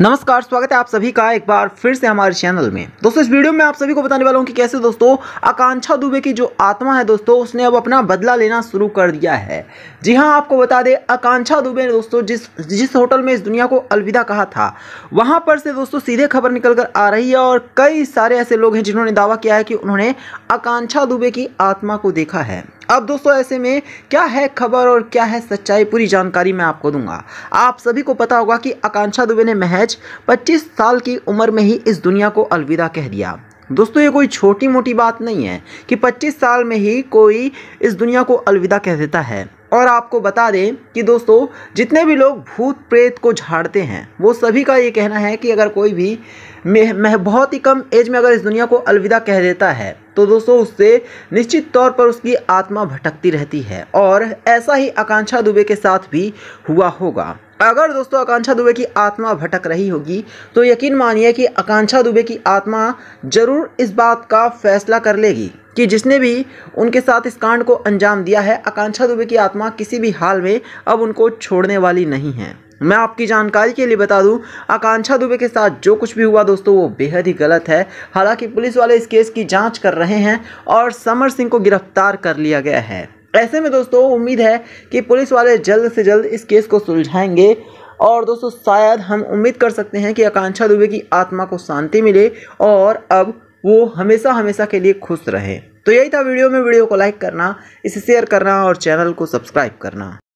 नमस्कार स्वागत है आप सभी का एक बार फिर से हमारे चैनल में दोस्तों इस वीडियो में आप सभी को बताने वाला हूँ कि कैसे दोस्तों आकांक्षा दुबे की जो आत्मा है दोस्तों उसने अब अपना बदला लेना शुरू कर दिया है जी हाँ आपको बता दें आकांक्षा दुबे ने दोस्तों जिस जिस होटल में इस दुनिया को अलविदा कहा था वहाँ पर से दोस्तों सीधे खबर निकल कर आ रही है और कई सारे ऐसे लोग हैं जिन्होंने दावा किया है कि उन्होंने आकांक्षा दुबे की आत्मा को देखा है अब दोस्तों ऐसे में क्या है खबर और क्या है सच्चाई पूरी जानकारी मैं आपको दूंगा आप सभी को पता होगा कि आकांक्षा दुबे ने महज 25 साल की उम्र में ही इस दुनिया को अलविदा कह दिया दोस्तों ये कोई छोटी मोटी बात नहीं है कि 25 साल में ही कोई इस दुनिया को अलविदा कह देता है और आपको बता दें कि दोस्तों जितने भी लोग भूत प्रेत को झाड़ते हैं वो सभी का ये कहना है कि अगर कोई भी मैं बहुत ही कम एज में अगर इस दुनिया को अलविदा कह देता है तो दोस्तों उससे निश्चित तौर पर उसकी आत्मा भटकती रहती है और ऐसा ही आकांक्षा दुबे के साथ भी हुआ होगा अगर दोस्तों आकांक्षा दुबे की आत्मा भटक रही होगी तो यकीन मानिए कि आकांक्षा दुबे की आत्मा जरूर इस बात का फैसला कर लेगी कि जिसने भी उनके साथ इस कांड को अंजाम दिया है आकांक्षा दुबे की आत्मा किसी भी हाल में अब उनको छोड़ने वाली नहीं है मैं आपकी जानकारी के लिए बता दूं आकांक्षा दुबे के साथ जो कुछ भी हुआ दोस्तों वो बेहद ही गलत है हालांकि पुलिस वाले इस केस की जांच कर रहे हैं और समर सिंह को गिरफ्तार कर लिया गया है ऐसे में दोस्तों उम्मीद है कि पुलिस वाले जल्द से जल्द इस केस को सुलझाएंगे और दोस्तों शायद हम उम्मीद कर सकते हैं कि आकांक्षा दुबे की आत्मा को शांति मिले और अब वो हमेशा हमेशा के लिए खुश रहे तो यही था वीडियो में वीडियो को लाइक करना इसे शेयर करना और चैनल को सब्सक्राइब करना